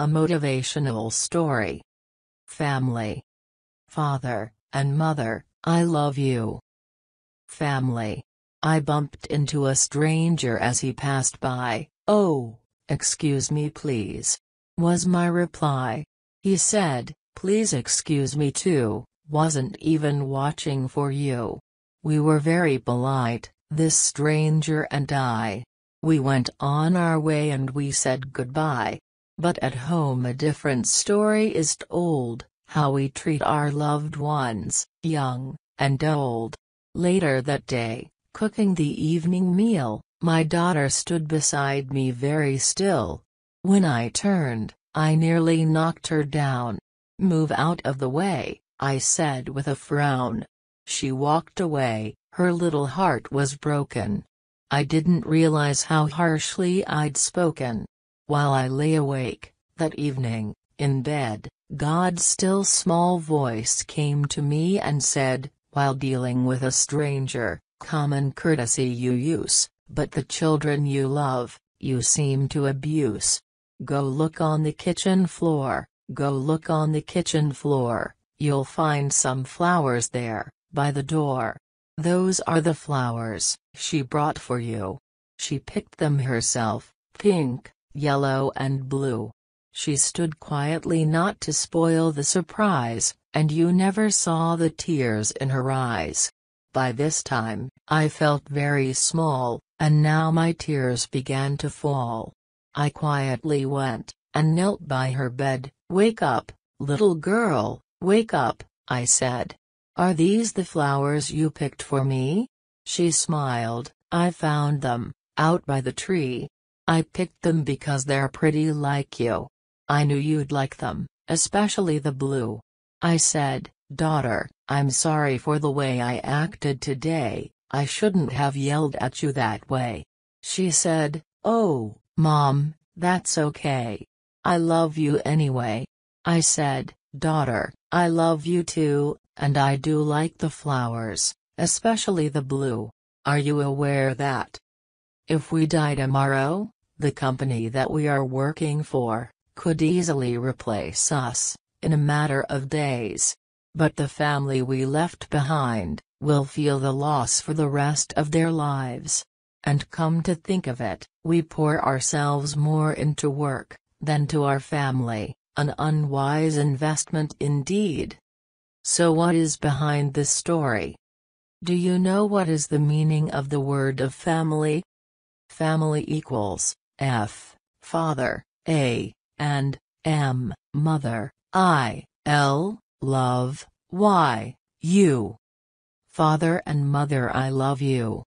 A motivational story. Family. Father and mother, I love you. Family. I bumped into a stranger as he passed by. Oh, excuse me please. Was my reply. He said, please excuse me too, wasn't even watching for you. We were very polite, this stranger and I. We went on our way and we said goodbye. But at home a different story is told, how we treat our loved ones, young and old. Later that day, cooking the evening meal, my daughter stood beside me very still. When I turned, I nearly knocked her down. Move out of the way, I said with a frown. She walked away, her little heart was broken. I didn't realize how harshly I'd spoken. While I lay awake, that evening, in bed, God's still small voice came to me and said, while dealing with a stranger, common courtesy you use, but the children you love, you seem to abuse. Go look on the kitchen floor, go look on the kitchen floor, you'll find some flowers there, by the door. Those are the flowers she brought for you. She picked them herself, pink, yellow and blue. She stood quietly not to spoil the surprise, and you never saw the tears in her eyes. By this time, I felt very small, and now my tears began to fall. I quietly went, and knelt by her bed, Wake up, little girl, wake up, I said. Are these the flowers you picked for me? She smiled, I found them, out by the tree, I picked them because they're pretty like you. I knew you'd like them, especially the blue. I said, daughter, I'm sorry for the way I acted today, I shouldn't have yelled at you that way. She said, oh, mom, that's okay. I love you anyway. I said, daughter, I love you too, and I do like the flowers, especially the blue. Are you aware that, if we die tomorrow, the company that we are working for could easily replace us in a matter of days. But the family we left behind will feel the loss for the rest of their lives. And come to think of it, we pour ourselves more into work than to our family, an unwise investment indeed. So what is behind this story? Do you know what is the meaning of the word of family? Family equals F, father, A, and M, mother, I, L, love, Y, U. Father and mother I love you.